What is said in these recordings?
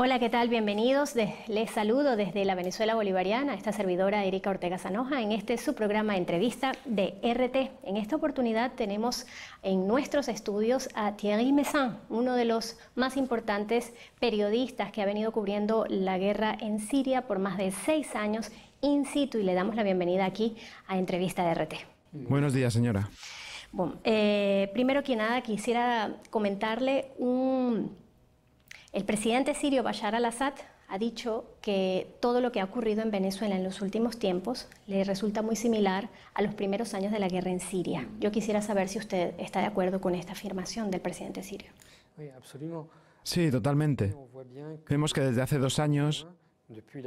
Hola, ¿qué tal? Bienvenidos. les saludo desde la Venezuela Bolivariana, esta servidora Erika Ortega Sanoja, en este su programa entrevista de RT. En esta oportunidad tenemos en nuestros estudios a Thierry Messin, uno de los más importantes periodistas que ha venido cubriendo la guerra en Siria por más de seis años in situ y le damos la bienvenida aquí a Entrevista de RT. Buenos días, señora. Bueno, eh, primero que nada quisiera comentarle un el presidente sirio Bashar al-Assad ha dicho que todo lo que ha ocurrido en Venezuela en los últimos tiempos le resulta muy similar a los primeros años de la guerra en Siria. Yo quisiera saber si usted está de acuerdo con esta afirmación del presidente sirio. Sí, totalmente. Vemos que desde hace dos años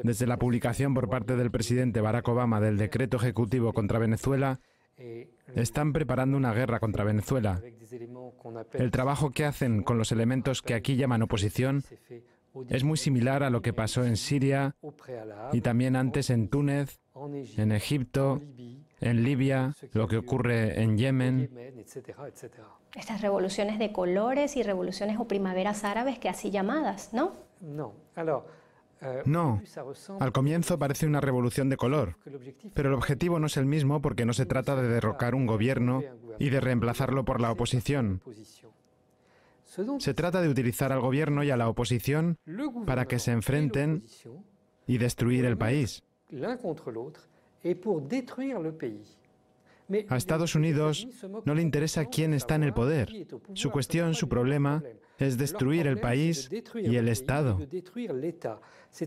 desde la publicación por parte del presidente Barack Obama del decreto ejecutivo contra Venezuela, están preparando una guerra contra Venezuela. El trabajo que hacen con los elementos que aquí llaman oposición es muy similar a lo que pasó en Siria y también antes en Túnez, en Egipto, en Libia, lo que ocurre en Yemen. Estas revoluciones de colores y revoluciones o primaveras árabes que así llamadas, ¿no? No. No, al comienzo parece una revolución de color, pero el objetivo no es el mismo porque no se trata de derrocar un gobierno y de reemplazarlo por la oposición. Se trata de utilizar al gobierno y a la oposición para que se enfrenten y destruir el país. A Estados Unidos no le interesa quién está en el poder. Su cuestión, su problema es destruir el país y el Estado,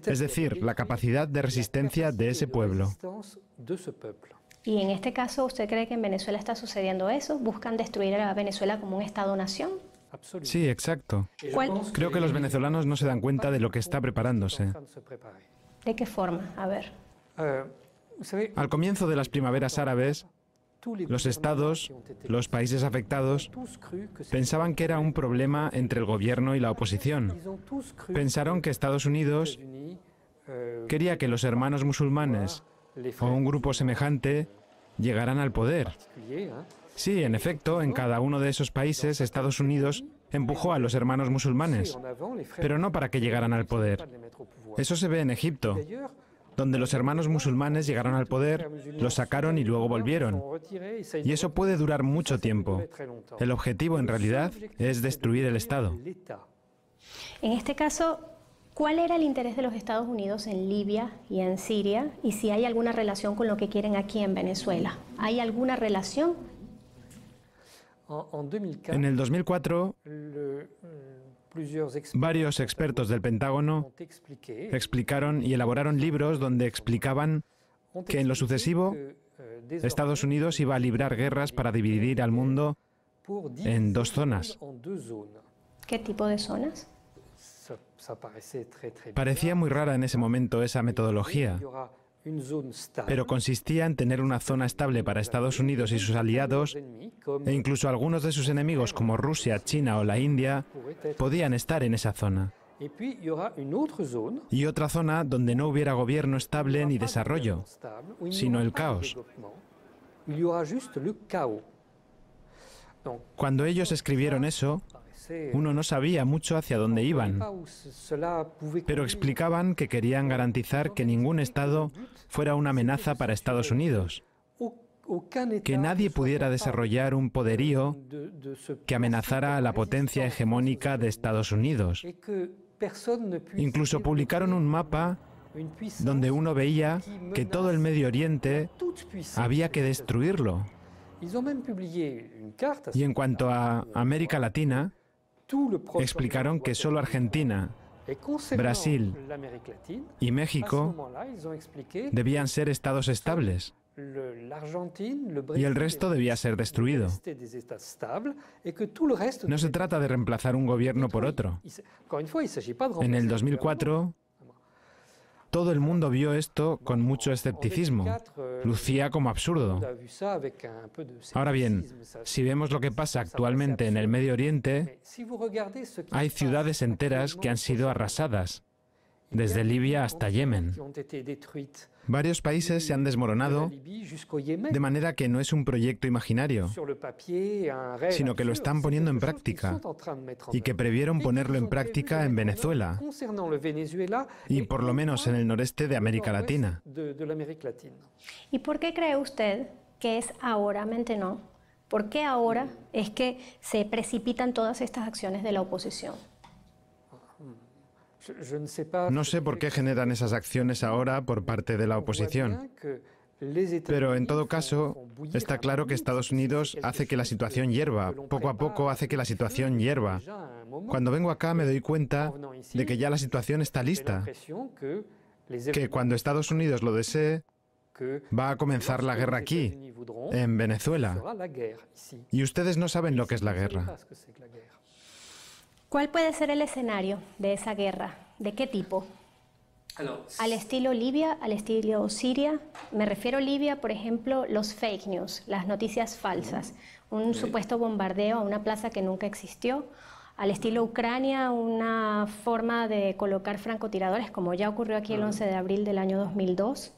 es decir, la capacidad de resistencia de ese pueblo. Y en este caso, ¿usted cree que en Venezuela está sucediendo eso? ¿Buscan destruir a Venezuela como un Estado-nación? Sí, exacto. Creo que los venezolanos no se dan cuenta de lo que está preparándose. ¿De qué forma? A ver. Eh, Al comienzo de las primaveras árabes, los estados, los países afectados, pensaban que era un problema entre el gobierno y la oposición. Pensaron que Estados Unidos quería que los hermanos musulmanes o un grupo semejante llegaran al poder. Sí, en efecto, en cada uno de esos países Estados Unidos empujó a los hermanos musulmanes, pero no para que llegaran al poder. Eso se ve en Egipto donde los hermanos musulmanes llegaron al poder, los sacaron y luego volvieron. Y eso puede durar mucho tiempo. El objetivo, en realidad, es destruir el Estado. En este caso, ¿cuál era el interés de los Estados Unidos en Libia y en Siria? Y si hay alguna relación con lo que quieren aquí en Venezuela. ¿Hay alguna relación? En el 2004, Varios expertos del Pentágono explicaron y elaboraron libros donde explicaban que en lo sucesivo eh, Estados Unidos iba a librar guerras para dividir al mundo en dos zonas. ¿Qué tipo de zonas? Parecía muy rara en ese momento esa metodología pero consistía en tener una zona estable para Estados Unidos y sus aliados, e incluso algunos de sus enemigos como Rusia, China o la India podían estar en esa zona. Y otra zona donde no hubiera gobierno estable ni desarrollo, sino el caos. Cuando ellos escribieron eso, uno no sabía mucho hacia dónde iban, pero explicaban que querían garantizar que ningún Estado fuera una amenaza para Estados Unidos, que nadie pudiera desarrollar un poderío que amenazara a la potencia hegemónica de Estados Unidos. Incluso publicaron un mapa donde uno veía que todo el Medio Oriente había que destruirlo. Y en cuanto a América Latina, explicaron que solo Argentina, Brasil y México debían ser estados estables y el resto debía ser destruido. Este no se trata de reemplazar un gobierno por otro. En el 2004, todo el mundo vio esto con mucho escepticismo. Lucía como absurdo. Ahora bien, si vemos lo que pasa actualmente en el Medio Oriente, hay ciudades enteras que han sido arrasadas, desde Libia hasta Yemen. Varios países se han desmoronado de manera que no es un proyecto imaginario, sino que lo están poniendo en práctica y que previeron ponerlo en práctica en Venezuela y por lo menos en el noreste de América Latina. ¿Y por qué cree usted que es ahora, mente no? ¿Por qué ahora es que se precipitan todas estas acciones de la oposición? No sé por qué generan esas acciones ahora por parte de la oposición. Pero en todo caso, está claro que Estados Unidos hace que la situación hierva, poco a poco hace que la situación hierva. Cuando vengo acá me doy cuenta de que ya la situación está lista, que cuando Estados Unidos lo desee, va a comenzar la guerra aquí, en Venezuela. Y ustedes no saben lo que es la guerra. ¿Cuál puede ser el escenario de esa guerra? ¿De qué tipo? Al estilo Libia, al estilo Siria. Me refiero a Libia, por ejemplo, los fake news, las noticias falsas, un supuesto bombardeo a una plaza que nunca existió. Al estilo Ucrania, una forma de colocar francotiradores, como ya ocurrió aquí el 11 de abril del año 2002.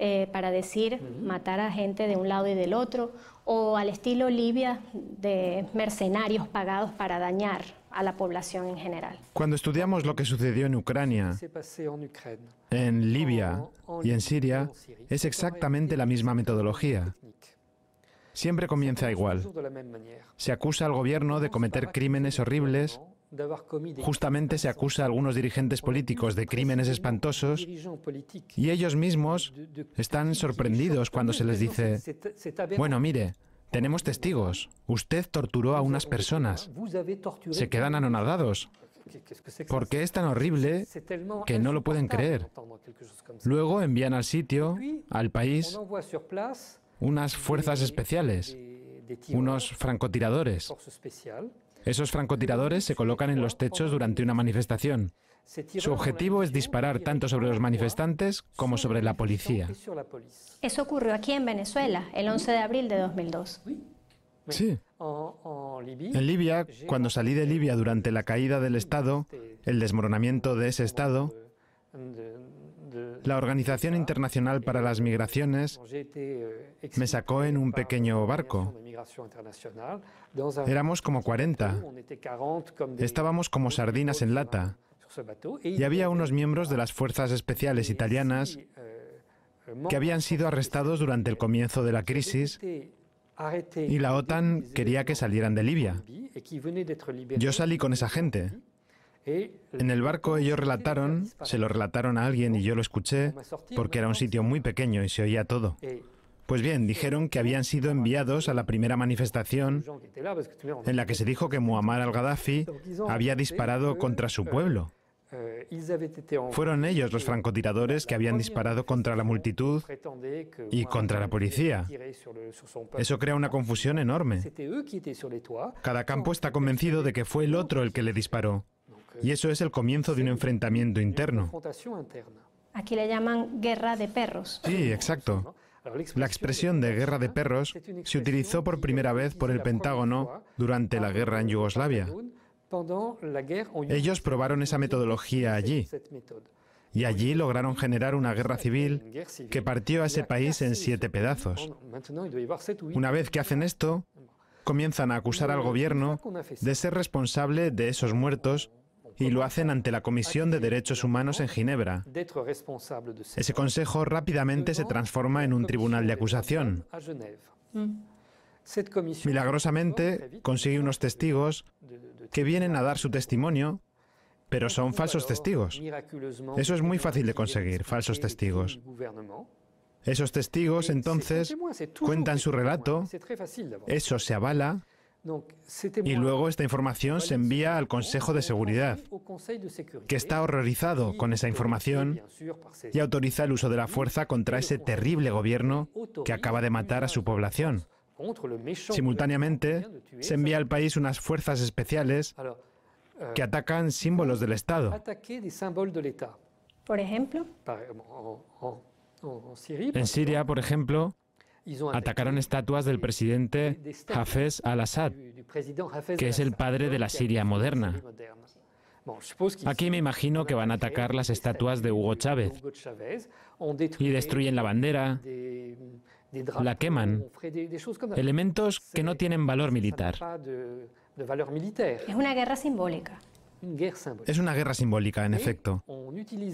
Eh, para decir matar a gente de un lado y del otro, o al estilo Libia de mercenarios pagados para dañar a la población en general. Cuando estudiamos lo que sucedió en Ucrania, en Libia y en Siria, es exactamente la misma metodología. Siempre comienza igual. Se acusa al gobierno de cometer crímenes horribles Justamente se acusa a algunos dirigentes políticos de crímenes espantosos y ellos mismos están sorprendidos cuando se les dice, bueno, mire, tenemos testigos. Usted torturó a unas personas. Se quedan anonadados. Porque es tan horrible que no lo pueden creer. Luego envían al sitio, al país, unas fuerzas especiales, unos francotiradores. Esos francotiradores se colocan en los techos durante una manifestación. Su objetivo es disparar tanto sobre los manifestantes como sobre la policía. Eso ocurrió aquí en Venezuela, el 11 de abril de 2002. Sí. En Libia, cuando salí de Libia durante la caída del Estado, el desmoronamiento de ese Estado, la Organización Internacional para las Migraciones me sacó en un pequeño barco. Éramos como 40. Estábamos como sardinas en lata. Y había unos miembros de las fuerzas especiales italianas eh, que habían sido arrestados durante el comienzo de la crisis y la OTAN quería que salieran de Libia. Yo salí con esa gente. En el barco ellos relataron, se lo relataron a alguien y yo lo escuché, porque era un sitio muy pequeño y se oía todo. Eh, pues bien, dijeron que habían sido enviados a la primera manifestación en la que se dijo que Muammar al-Gaddafi había disparado contra su pueblo. Fueron ellos los francotiradores que habían disparado contra la multitud y contra la policía. Eso crea una confusión enorme. Cada campo está convencido de que fue el otro el que le disparó. Y eso es el comienzo de un enfrentamiento interno. Aquí le llaman guerra de perros. Sí, exacto. La expresión de guerra de perros se utilizó por primera vez por el Pentágono durante la guerra en Yugoslavia. Ellos probaron esa metodología allí. Y allí lograron generar una guerra civil que partió a ese país en siete pedazos. Una vez que hacen esto, comienzan a acusar al gobierno de ser responsable de esos muertos y lo hacen ante la Comisión de Derechos Humanos en Ginebra. Ese consejo rápidamente se transforma en un tribunal de acusación. Milagrosamente consigue unos testigos que vienen a dar su testimonio, pero son falsos testigos. Eso es muy fácil de conseguir, falsos testigos. Esos testigos entonces cuentan su relato, eso se avala y luego esta información se envía al Consejo de Seguridad, que está horrorizado con esa información y autoriza el uso de la fuerza contra ese terrible gobierno que acaba de matar a su población. Simultáneamente, se envía al país unas fuerzas especiales euh, que atacan símbolos del Estado. Por ejemplo, en Siria, por ejemplo, atacaron estatuas del presidente Hafez al-Assad, que es el padre de la Siria moderna. Aquí me imagino que van a atacar las estatuas de Hugo Chávez y destruyen la bandera, la queman, elementos que no tienen valor militar. Es una guerra simbólica. Es una guerra simbólica, en efecto.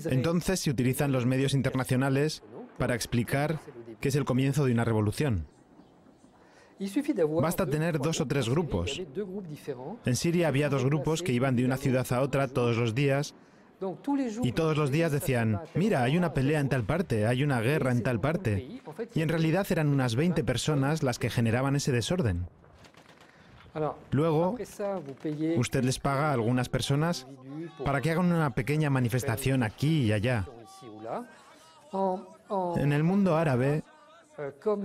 Entonces se utilizan los medios internacionales para explicar que es el comienzo de una revolución. Basta tener dos o tres grupos. En Siria había dos grupos que iban de una ciudad a otra todos los días y todos los días decían, mira, hay una pelea en tal parte, hay una guerra en tal parte. Y en realidad eran unas 20 personas las que generaban ese desorden. Luego, usted les paga a algunas personas para que hagan una pequeña manifestación aquí y allá. En el mundo árabe,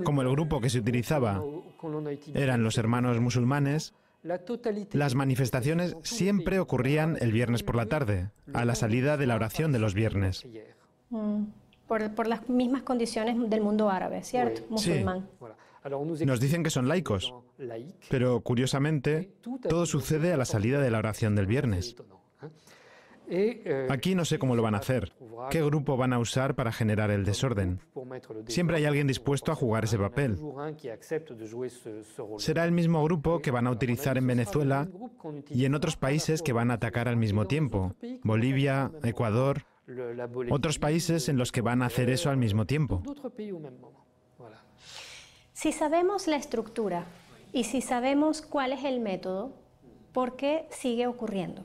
como el grupo que se utilizaba eran los hermanos musulmanes, las manifestaciones siempre ocurrían el viernes por la tarde, a la salida de la oración de los viernes. Mm, por, las mismas condiciones del mundo árabe, ¿cierto? Musulmán. Nos dicen que son laicos, pero curiosamente todo sucede a la salida de la oración del viernes. Eh, Aquí no sé cómo lo van a hacer, qué grupo van a usar para generar el desorden. Siempre hay alguien dispuesto a jugar ese papel. Será el mismo grupo que van a utilizar en Venezuela y en otros países que van a atacar al mismo tiempo, Bolivia, Ecuador, otros países en los que van a hacer eso al mismo tiempo. Si sabemos la estructura y si sabemos cuál es el método, ¿por qué sigue ocurriendo?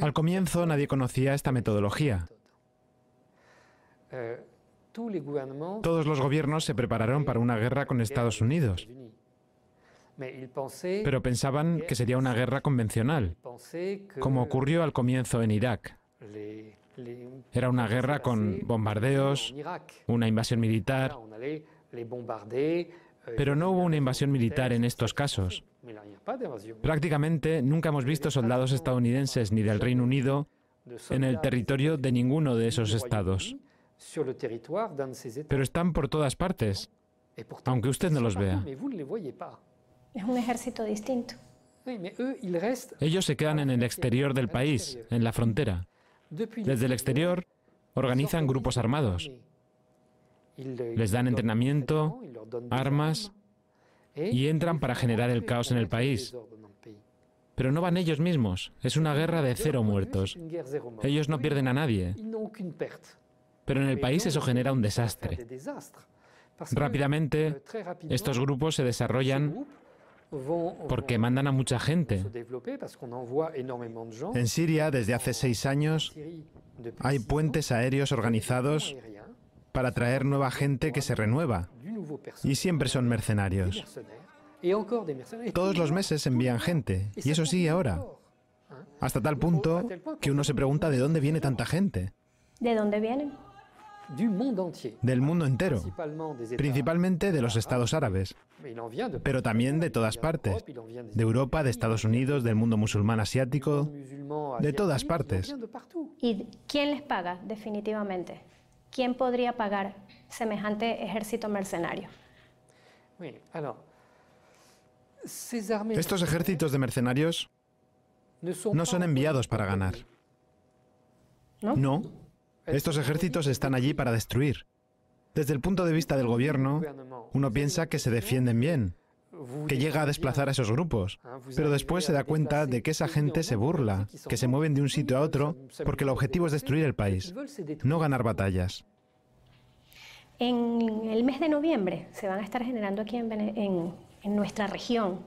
Al comienzo nadie conocía esta metodología. Eh, Todos los gobiernos se prepararon para una guerra con Estados Unidos, pero pensaban que sería una guerra convencional, como ocurrió al comienzo en Irak. Era una guerra con bombardeos, una invasión militar, euh, pero no hubo una invasión militar en estos casos. Prácticamente nunca hemos visto soldados estadounidenses ni del Reino Unido en el territorio de ninguno de esos estados. Pero están por todas partes, aunque usted no los vea. Es un ejército distinto. Ellos se quedan en el exterior del país, en la frontera. Desde el exterior organizan grupos armados. Les dan entrenamiento, armas y entran para generar el caos en el país. Pero no van ellos mismos, es una guerra de cero muertos. Ellos no pierden a nadie. Pero en el país eso genera un desastre. Rápidamente, estos grupos se desarrollan porque mandan a mucha gente. En Siria, desde hace seis años, hay puentes aéreos organizados para traer nueva gente que se renueva. Y siempre son mercenarios. Todos los meses envían gente, y eso sí ahora. Hasta tal punto que uno se pregunta de dónde viene tanta gente. ¿De dónde vienen? Del mundo entero, principalmente de los estados árabes, pero también de todas partes, de Europa, de Estados Unidos, del mundo musulmán asiático, de todas partes. ¿Y quién les paga definitivamente? ¿quién podría pagar semejante ejército mercenario? Estos ejércitos de mercenarios no son enviados para ganar. ¿No? Este Estos ejércitos están allí para destruir. Desde el punto de vista del este gobierno, uno piensa que se defienden bien, que llega a desplazar a esos grupos, pero después se da cuenta de que esa gente se burla, que se mueven de un sitio a otro, porque el objetivo es destruir el país, no ganar batallas. En el mes de noviembre se van a estar generando aquí en, nuestra región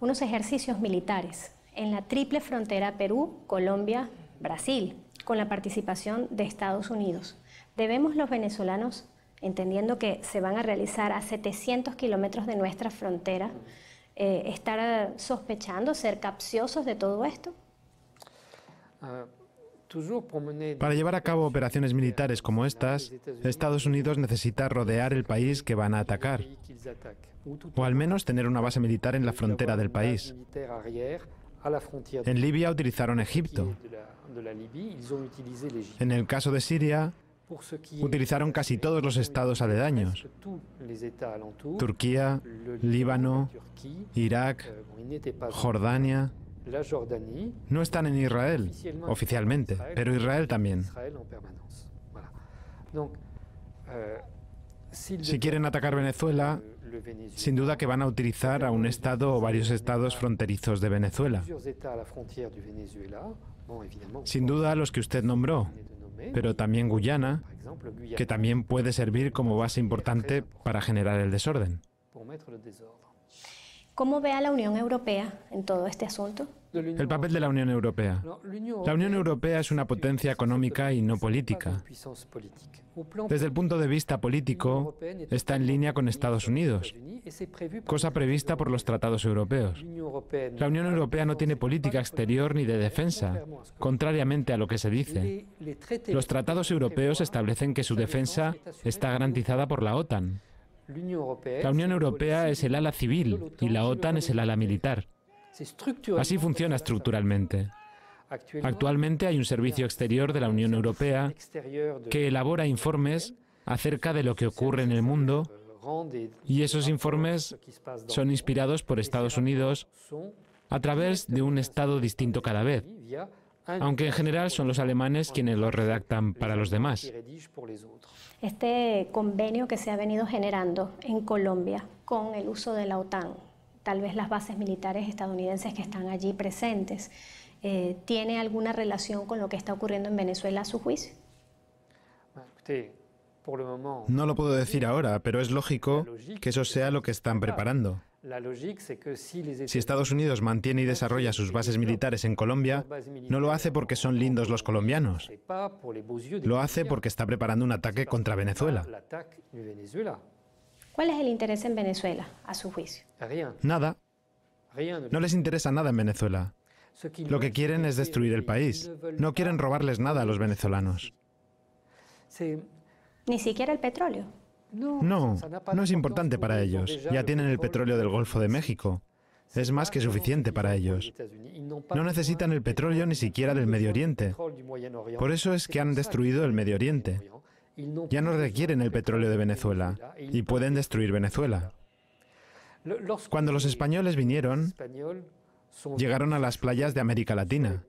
unos ejercicios militares en la triple frontera Perú, Colombia, Brasil, con la participación de Estados Unidos. Debemos los venezolanos entendiendo que se van a realizar a 700 kilómetros de nuestra frontera, eh, estar eh, sospechando, ser capciosos de todo esto? Para llevar a cabo operaciones militares como estas, Estados Unidos necesita rodear el país que van a atacar, o al menos tener una base militar en la frontera del país. En Libia utilizaron Egipto. En el caso de Siria, utilizaron casi todos los estados aledaños, Turquía, Líbano, Irak, euh, Jordania. No están en Israel oficialmente, pero Israel también. Euh, si quieren atacar euh, Venezuela, sin duda que van a utilizar a un estado o varios estados fronterizos de Venezuela. Sin duda los que usted nombró, pero también Guyana, que también puede servir como base importante para generar el desorden. ¿Cómo ve a la Unión Europea en todo este asunto? El papel de la Unión Europea. La Unión Europea es una potencia económica y no política. Desde el punto de vista político, está en línea con Estados Unidos, cosa prevista por los tratados europeos. La Unión Europea no tiene política exterior ni de defensa, contrariamente a lo que se dice. Los tratados europeos establecen que su defensa está garantizada por la OTAN. La Unión Europea es el ala civil y la OTAN es el ala militar. Así funciona estructuralmente. Actualmente hay un servicio exterior de la Unión Europea que elabora informes acerca de lo que ocurre en el mundo y esos informes son inspirados por Estados Unidos a través de un Estado distinto cada vez, aunque en general son los alemanes quienes los redactan para los demás. Este convenio que se ha venido generando en Colombia con el uso de la OTAN tal vez las bases militares estadounidenses que están allí presentes. Eh, ¿Tiene alguna relación con lo que está ocurriendo en Venezuela a su juicio? No lo puedo decir ahora, pero es lógico que eso sea lo que están preparando. Si Estados Unidos mantiene y desarrolla sus bases militares en Colombia, no lo hace porque son lindos los colombianos. Lo hace porque está preparando un ataque contra Venezuela. ¿Cuál es el interés en Venezuela, a su juicio? Nada. No les interesa nada en Venezuela. Lo que quieren es destruir el país. No quieren robarles nada a los venezolanos. Ni siquiera el petróleo. No, no es importante para ellos. Ya tienen el petróleo del Golfo de México. Es más que suficiente para ellos. No necesitan el petróleo ni siquiera del Medio Oriente. Por eso es que han destruido el Medio Oriente ya no requieren el petróleo de Venezuela y pueden destruir Venezuela. Cuando los españoles vinieron, llegaron a las playas de América Latina.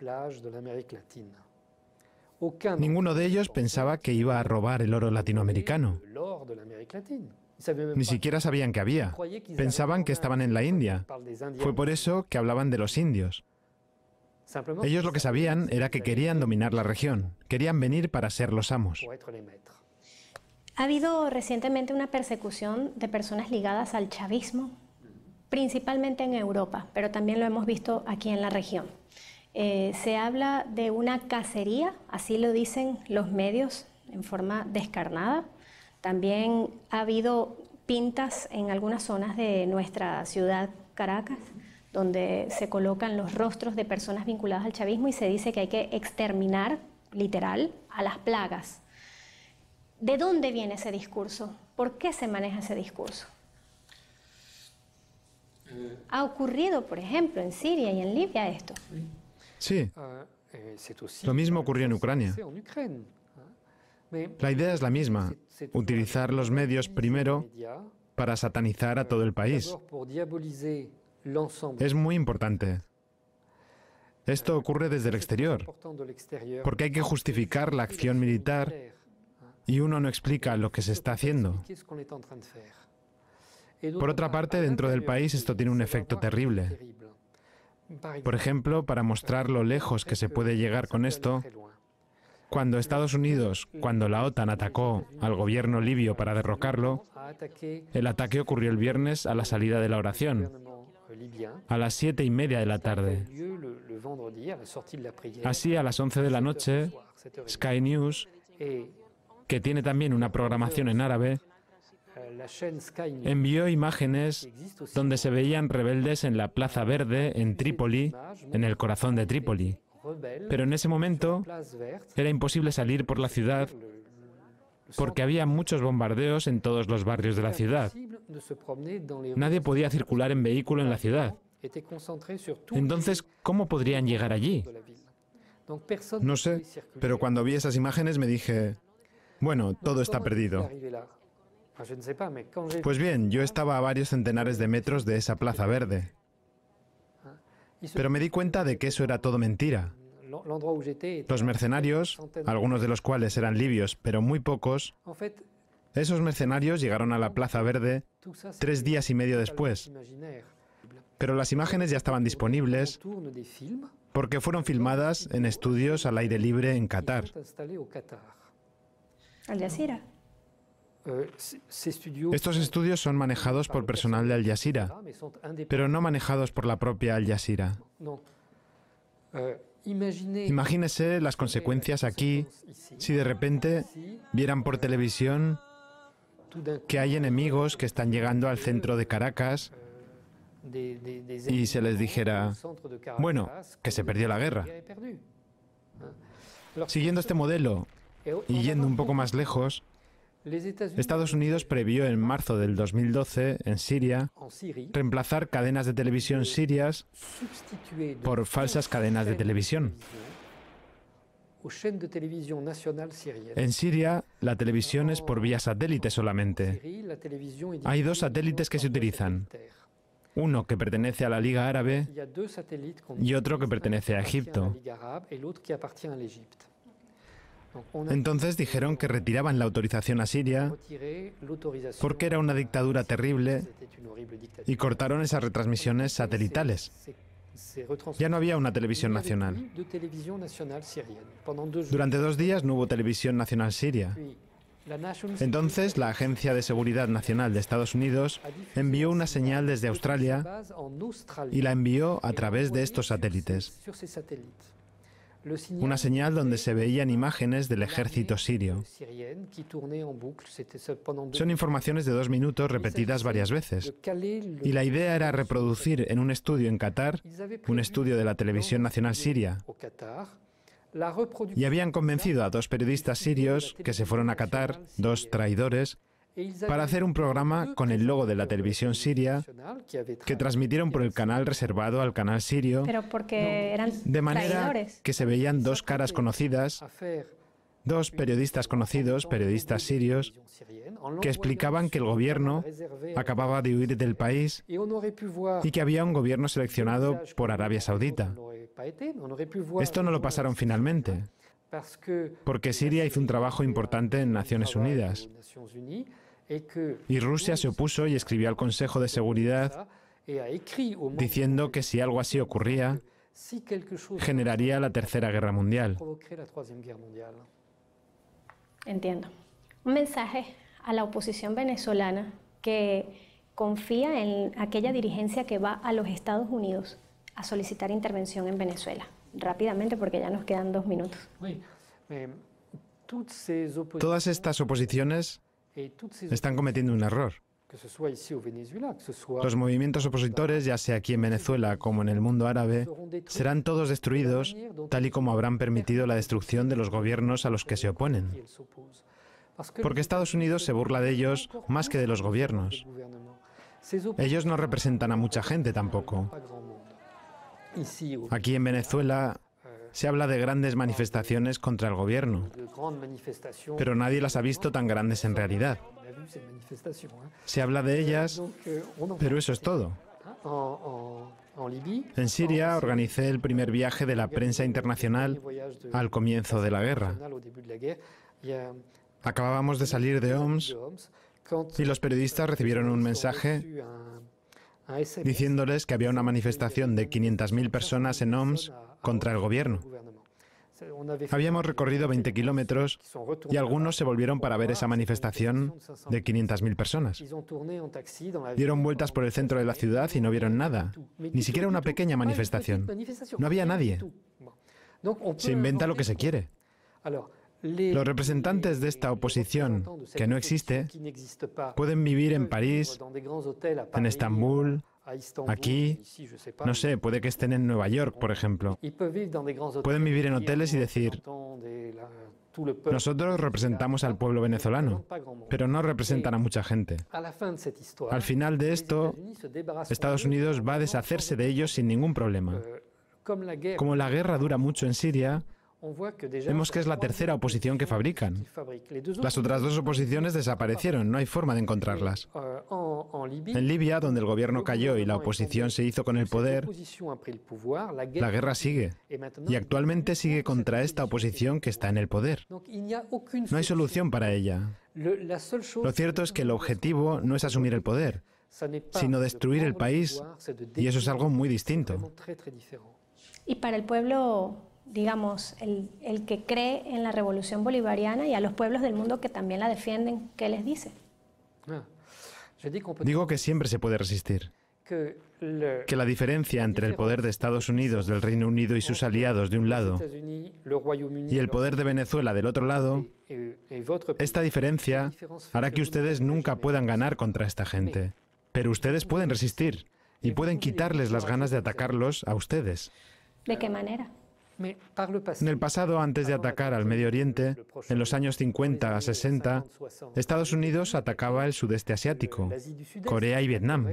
Ninguno de ellos pensaba que iba a robar el oro latinoamericano. Ni siquiera sabían que había. Pensaban que estaban en la India. Fue por eso que hablaban de los indios. Ellos lo que sabían era que querían dominar la región, querían venir para ser los amos. Ha habido recientemente una persecución de personas ligadas al chavismo, principalmente en Europa, pero también lo hemos visto aquí en la región. Eh, se habla de una cacería, así lo dicen los medios en forma descarnada. También ha habido pintas en algunas zonas de nuestra ciudad, Caracas donde se colocan los rostros de personas vinculadas al chavismo y se dice que hay que exterminar, literal, a las plagas. ¿De dónde viene ese discurso? ¿Por qué se maneja ese discurso? Eh, ha ocurrido, por ejemplo, en Siria y en Libia esto. Sí. Ah, eh, Lo mismo ocurrió en Ucrania. ¿ah? La idea es la misma, utilizar los medios primero para satanizar a todo el país es muy importante. Esto ocurre desde el exterior, porque hay que justificar la acción militar y uno no explica lo que se está haciendo. Por otra parte, dentro del país esto tiene un efecto terrible. Por ejemplo, para mostrar lo lejos que se puede llegar con esto, cuando Estados Unidos, cuando la OTAN atacó al gobierno libio para derrocarlo, el ataque ocurrió el viernes a la salida de la oración a las siete y media de la tarde. Así, a las once de la noche, Sky News, que tiene también una programación en árabe, euh, envió imágenes donde se veían rebeldes en la Plaza Verde, en Trípoli, en el corazón de Trípoli. Pero en ese momento era imposible salir por la ciudad porque había muchos bombardeos en todos los barrios de la ciudad. Nadie podía circular en vehículo en la ciudad. Entonces, ¿cómo podrían llegar allí? No sé, pero cuando vi esas imágenes me dije, bueno, todo está perdido. Ah, pues bien, yo estaba a varios centenares de metros de esa plaza verde. Pero me di cuenta de que eso era todo mentira. Los mercenarios, algunos de los cuales eran libios, pero muy pocos, esos mercenarios llegaron a la Plaza Verde tres días y medio después, pero las imágenes ya estaban disponibles porque fueron filmadas en estudios al aire libre en Qatar. Estos estudios son manejados por personal de Al Jazeera, pero no manejados por la propia Al Jazeera. Imagínese las consecuencias aquí si de repente vieran por televisión que hay enemigos que están llegando al centro de Caracas y se les dijera, bueno, que se perdió la guerra. Siguiendo este modelo y yendo un poco más lejos, Estados Unidos previó en marzo del 2012 en Siria reemplazar cadenas de televisión sirias por falsas cadenas de televisión. En Siria, la televisión es por vía satélite solamente. Hay dos satélites que se utilizan. Uno que pertenece a la Liga Árabe y otro que pertenece a Egipto. Entonces dijeron que retiraban la autorización a Siria porque era una dictadura terrible y cortaron esas retransmisiones satelitales. Ya no había una televisión nacional. Durante dos días no hubo televisión nacional siria. Entonces, la Agencia de Seguridad Nacional de Estados Unidos envió una señal desde Australia y la envió a través de estos satélites una señal donde se veían imágenes del ejército sirio. Son informaciones de dos minutos repetidas varias veces. Y la idea era reproducir en un estudio en Qatar, un estudio de la televisión nacional siria, y habían convencido a dos periodistas sirios que se fueron a Qatar, dos traidores, para hacer un programa con el logo de la televisión siria que transmitieron por el canal reservado al canal sirio, de manera que se veían dos caras conocidas, dos periodistas conocidos, periodistas sirios, que explicaban que el gobierno acababa de huir del país y que había un gobierno seleccionado por Arabia Saudita. Esto no lo pasaron finalmente, porque Siria hizo un trabajo importante en Naciones Unidas y Rusia se opuso y escribió al Consejo de Seguridad diciendo que si algo así ocurría, generaría la Tercera Guerra Mundial. Entiendo. Un mensaje a la oposición venezolana que confía en aquella dirigencia que va a los Estados Unidos a solicitar intervención en Venezuela. Rápidamente, porque ya nos quedan dos minutos. Todas estas oposiciones están cometiendo un error. Los movimientos opositores, ya sea aquí en Venezuela como en el mundo árabe, serán todos destruidos tal y como habrán permitido la destrucción de los gobiernos a los que se oponen. Porque Estados Unidos se burla de ellos más que de los gobiernos. Ellos no representan a mucha gente tampoco. Aquí en Venezuela se habla de grandes manifestaciones contra el gobierno, pero nadie las ha visto tan grandes en realidad. Se habla de ellas, pero eso es todo. En Siria organicé el primer viaje de la prensa internacional al comienzo de la guerra. Acabábamos de salir de OMS y los periodistas recibieron un mensaje diciéndoles que había una manifestación de 500.000 personas en OMS contra el gobierno. Habíamos recorrido 20 kilómetros y algunos se volvieron para ver esa manifestación de 500.000 personas. Dieron vueltas por el centro de la ciudad y no vieron nada, ni siquiera una pequeña manifestación. No había nadie. Se inventa lo que se quiere. Los representantes de esta oposición, que no existe, pueden vivir en París, en Estambul, aquí, no sé, puede que estén en Nueva York, por ejemplo. Pueden vivir en hoteles y decir, nosotros representamos al pueblo venezolano, pero no representan a mucha gente. Al final de esto, Estados Unidos va a deshacerse de ellos sin ningún problema. Euh, Como la guerra dura mucho en Siria, Vemos que es la tercera oposición que fabrican. Las otras dos oposiciones desaparecieron, no hay forma de encontrarlas. Euh, en Libia, donde el gobierno cayó y la oposición se hizo con el poder, la guerra sigue. Y actualmente sigue contra esta oposición que está en el poder. No hay solución para ella. Lo cierto es que el objetivo no es asumir el poder, sino destruir el país, y eso es algo muy distinto. Y para el pueblo digamos, el, que cree en la revolución bolivariana y a los pueblos del mundo que también la defienden, ¿qué les dice? Ah, pues, digo que siempre se puede resistir. Que la diferencia entre el poder de Estados Unidos, del Reino Unido y sus aliados de un lado y el poder de Venezuela del otro lado, esta diferencia hará que ustedes nunca puedan ganar contra esta gente. Pero ustedes pueden resistir y pueden quitarles las ganas de atacarlos a ustedes. ¿De qué manera? En el pasado, antes de atacar al Medio Oriente, en los años 50, 60, Estados Unidos atacaba el sudeste asiático, Corea y Vietnam.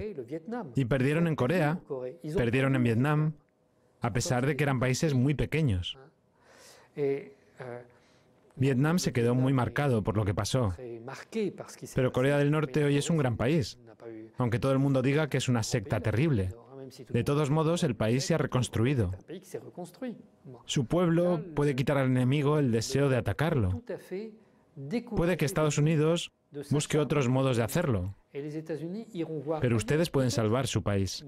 Y perdieron en Corea, perdieron en Vietnam, a pesar de que eran países muy pequeños. Euh, Vietnam se quedó muy marcado por lo que pasó. Pero Corea del Norte hoy es un gran país, aunque todo el mundo diga que es una secta terrible. De todos modos, el país se ha reconstruido. Su pueblo puede quitar al enemigo el deseo de atacarlo. Puede que Estados Unidos busque otros modos de hacerlo. Pero ustedes pueden salvar su país.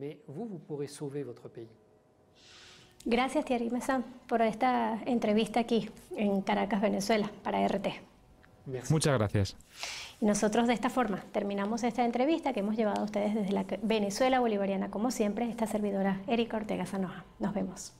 Gracias, Thierry Massan, por esta entrevista aquí en Caracas, Venezuela, para RT. Muchas gracias. Y nosotros de esta forma terminamos esta entrevista que hemos llevado a ustedes desde la Venezuela Bolivariana, como siempre, esta servidora Erika Ortega Zanoja. Nos vemos.